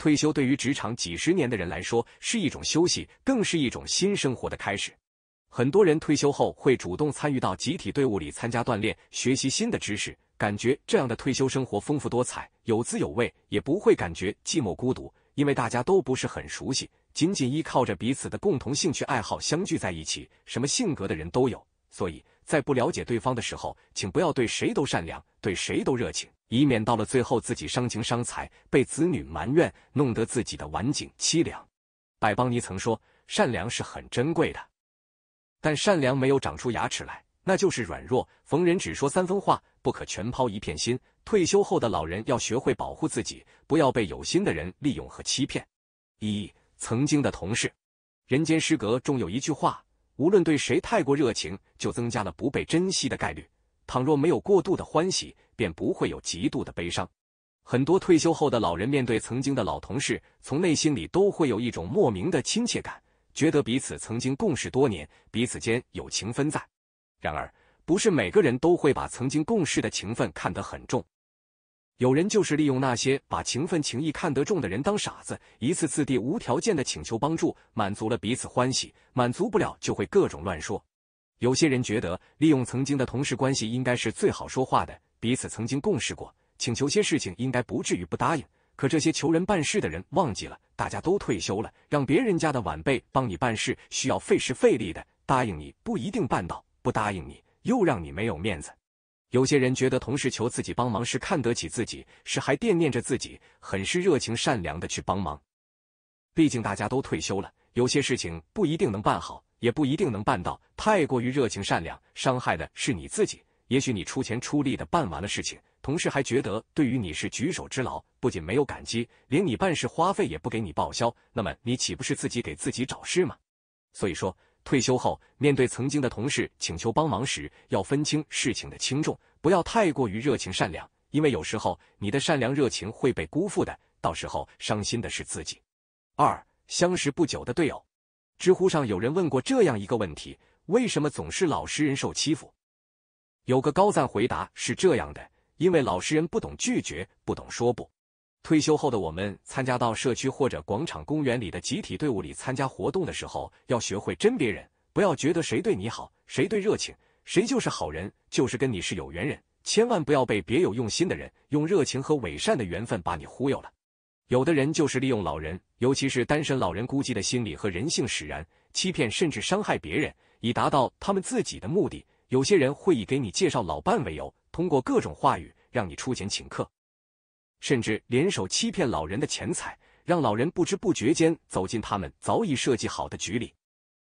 退休对于职场几十年的人来说是一种休息，更是一种新生活的开始。很多人退休后会主动参与到集体队伍里参加锻炼，学习新的知识，感觉这样的退休生活丰富多彩，有滋有味，也不会感觉寂寞孤独。因为大家都不是很熟悉，仅仅依靠着彼此的共同兴趣爱好相聚在一起，什么性格的人都有。所以在不了解对方的时候，请不要对谁都善良，对谁都热情。以免到了最后自己伤情伤财，被子女埋怨，弄得自己的晚景凄凉。百邦尼曾说：“善良是很珍贵的，但善良没有长出牙齿来，那就是软弱。逢人只说三分话，不可全抛一片心。”退休后的老人要学会保护自己，不要被有心的人利用和欺骗。一曾经的同事，人间失格中有一句话：“无论对谁太过热情，就增加了不被珍惜的概率。倘若没有过度的欢喜。”便不会有极度的悲伤。很多退休后的老人面对曾经的老同事，从内心里都会有一种莫名的亲切感，觉得彼此曾经共事多年，彼此间有情分在。然而，不是每个人都会把曾经共事的情分看得很重。有人就是利用那些把情分情谊看得重的人当傻子，一次次地无条件的请求帮助，满足了彼此欢喜，满足不了就会各种乱说。有些人觉得利用曾经的同事关系应该是最好说话的。彼此曾经共事过，请求些事情应该不至于不答应。可这些求人办事的人忘记了，大家都退休了，让别人家的晚辈帮你办事，需要费时费力的，答应你不一定办到，不答应你又让你没有面子。有些人觉得同事求自己帮忙是看得起自己，是还惦念着自己，很是热情善良的去帮忙。毕竟大家都退休了，有些事情不一定能办好，也不一定能办到。太过于热情善良，伤害的是你自己。也许你出钱出力的办完了事情，同事还觉得对于你是举手之劳，不仅没有感激，连你办事花费也不给你报销，那么你岂不是自己给自己找事吗？所以说，退休后面对曾经的同事请求帮忙时，要分清事情的轻重，不要太过于热情善良，因为有时候你的善良热情会被辜负的，到时候伤心的是自己。二相识不久的队友，知乎上有人问过这样一个问题：为什么总是老实人受欺负？有个高赞回答是这样的：因为老实人不懂拒绝，不懂说不。退休后的我们参加到社区或者广场公园里的集体队伍里参加活动的时候，要学会甄别人，不要觉得谁对你好，谁对热情，谁就是好人，就是跟你是有缘人。千万不要被别有用心的人用热情和伪善的缘分把你忽悠了。有的人就是利用老人，尤其是单身老人孤寂的心理和人性使然，欺骗甚至伤害别人，以达到他们自己的目的。有些人会以给你介绍老伴为由，通过各种话语让你出钱请客，甚至联手欺骗老人的钱财，让老人不知不觉间走进他们早已设计好的局里。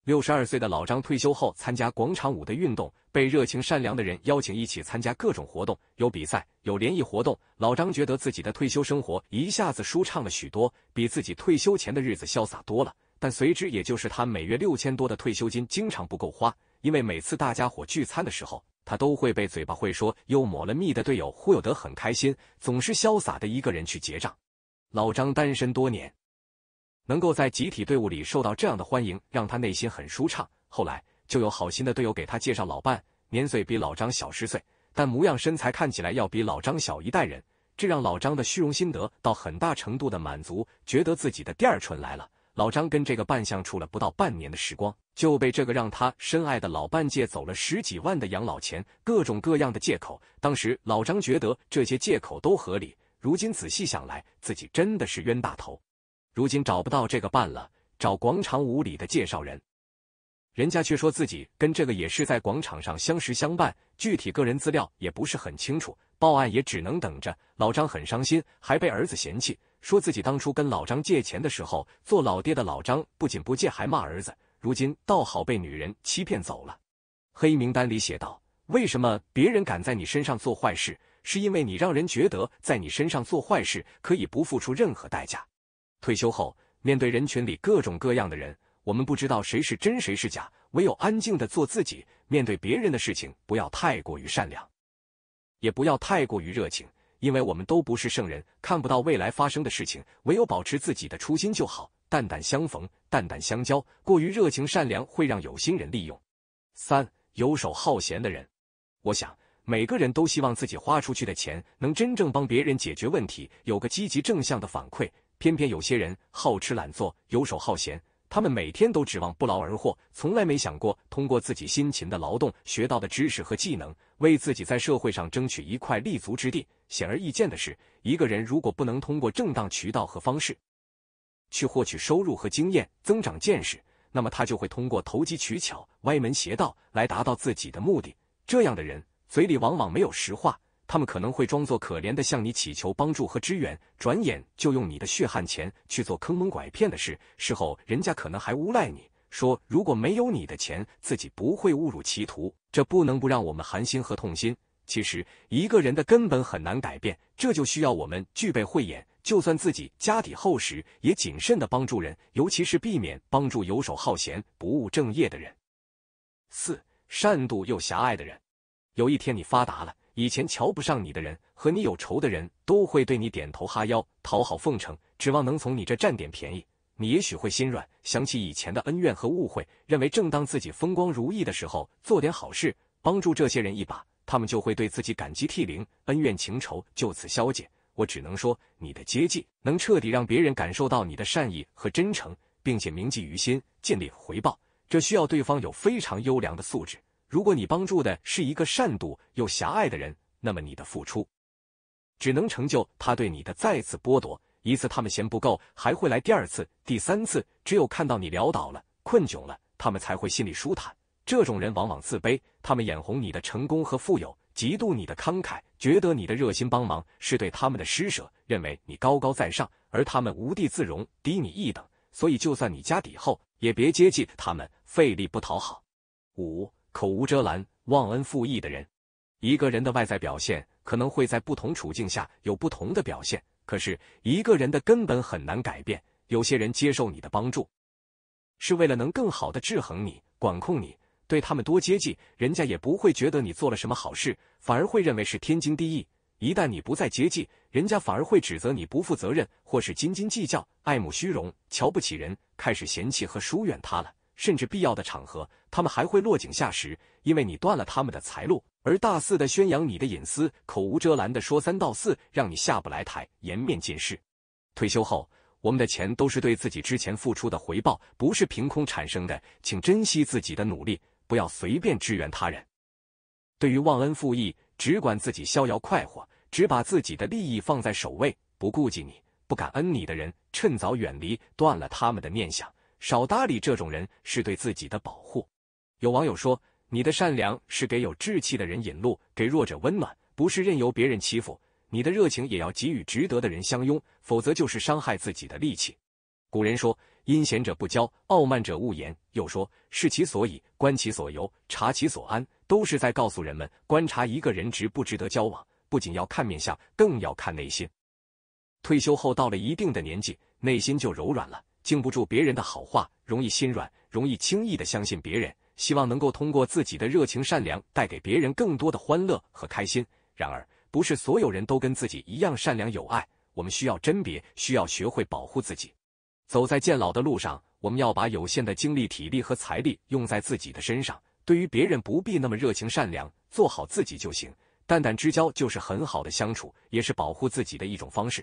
六十二岁的老张退休后参加广场舞的运动，被热情善良的人邀请一起参加各种活动，有比赛，有联谊活动。老张觉得自己的退休生活一下子舒畅了许多，比自己退休前的日子潇洒多了。但随之，也就是他每月六千多的退休金经常不够花。因为每次大家伙聚餐的时候，他都会被嘴巴会说又抹了蜜的队友忽悠得很开心，总是潇洒的一个人去结账。老张单身多年，能够在集体队伍里受到这样的欢迎，让他内心很舒畅。后来就有好心的队友给他介绍老伴，年岁比老张小十岁，但模样身材看起来要比老张小一代人，这让老张的虚荣心得到很大程度的满足，觉得自己的第二春来了。老张跟这个伴相处了不到半年的时光。就被这个让他深爱的老伴借走了十几万的养老钱，各种各样的借口。当时老张觉得这些借口都合理，如今仔细想来，自己真的是冤大头。如今找不到这个伴了，找广场舞里的介绍人，人家却说自己跟这个也是在广场上相识相伴，具体个人资料也不是很清楚。报案也只能等着。老张很伤心，还被儿子嫌弃，说自己当初跟老张借钱的时候，做老爹的老张不仅不借，还骂儿子。如今倒好，被女人欺骗走了。黑名单里写道：为什么别人敢在你身上做坏事，是因为你让人觉得在你身上做坏事可以不付出任何代价。退休后，面对人群里各种各样的人，我们不知道谁是真谁是假，唯有安静的做自己。面对别人的事情，不要太过于善良，也不要太过于热情，因为我们都不是圣人，看不到未来发生的事情，唯有保持自己的初心就好。淡淡相逢，淡淡相交。过于热情善良，会让有心人利用。三，游手好闲的人。我想，每个人都希望自己花出去的钱能真正帮别人解决问题，有个积极正向的反馈。偏偏有些人好吃懒做，游手好闲。他们每天都指望不劳而获，从来没想过通过自己辛勤的劳动学到的知识和技能，为自己在社会上争取一块立足之地。显而易见的是，一个人如果不能通过正当渠道和方式，去获取收入和经验，增长见识，那么他就会通过投机取巧、歪门邪道来达到自己的目的。这样的人嘴里往往没有实话，他们可能会装作可怜的向你乞求帮助和支援，转眼就用你的血汗钱去做坑蒙拐骗的事，事后人家可能还诬赖你说如果没有你的钱，自己不会误入歧途。这不能不让我们寒心和痛心。其实一个人的根本很难改变，这就需要我们具备慧眼。就算自己家底厚实，也谨慎的帮助人，尤其是避免帮助游手好闲、不务正业的人。四善妒又狭隘的人，有一天你发达了，以前瞧不上你的人和你有仇的人，都会对你点头哈腰、讨好奉承，指望能从你这占点便宜。你也许会心软，想起以前的恩怨和误会，认为正当自己风光如意的时候，做点好事，帮助这些人一把，他们就会对自己感激涕零，恩怨情仇就此消解。我只能说，你的接近能彻底让别人感受到你的善意和真诚，并且铭记于心，尽力回报。这需要对方有非常优良的素质。如果你帮助的是一个善妒又狭隘的人，那么你的付出只能成就他对你的再次剥夺。一次他们嫌不够，还会来第二次、第三次。只有看到你潦倒了、困窘了，他们才会心里舒坦。这种人往往自卑，他们眼红你的成功和富有。嫉妒你的慷慨，觉得你的热心帮忙是对他们的施舍，认为你高高在上，而他们无地自容，低你一等。所以，就算你家底厚，也别接济他们，费力不讨好。五口无遮拦、忘恩负义的人，一个人的外在表现可能会在不同处境下有不同的表现，可是一个人的根本很难改变。有些人接受你的帮助，是为了能更好的制衡你、管控你。对他们多接济，人家也不会觉得你做了什么好事，反而会认为是天经地义。一旦你不再接济，人家反而会指责你不负责任，或是斤斤计较、爱慕虚荣、瞧不起人，开始嫌弃和疏远他了。甚至必要的场合，他们还会落井下石，因为你断了他们的财路，而大肆的宣扬你的隐私，口无遮拦的说三道四，让你下不来台，颜面尽失。退休后，我们的钱都是对自己之前付出的回报，不是凭空产生的，请珍惜自己的努力。不要随便支援他人。对于忘恩负义、只管自己逍遥快活、只把自己的利益放在首位、不顾及你、不感恩你的人，趁早远离，断了他们的念想，少搭理这种人，是对自己的保护。有网友说，你的善良是给有志气的人引路，给弱者温暖，不是任由别人欺负。你的热情也要给予值得的人相拥，否则就是伤害自己的力气。古人说：“阴险者不交，傲慢者勿言。”又说：“视其所以，观其所由，察其所安。”都是在告诉人们，观察一个人值不值得交往，不仅要看面相，更要看内心。退休后到了一定的年纪，内心就柔软了，经不住别人的好话，容易心软，容易轻易的相信别人。希望能够通过自己的热情善良，带给别人更多的欢乐和开心。然而，不是所有人都跟自己一样善良友爱，我们需要甄别，需要学会保护自己。走在渐老的路上，我们要把有限的精力、体力和财力用在自己的身上。对于别人，不必那么热情善良，做好自己就行。淡淡之交就是很好的相处，也是保护自己的一种方式。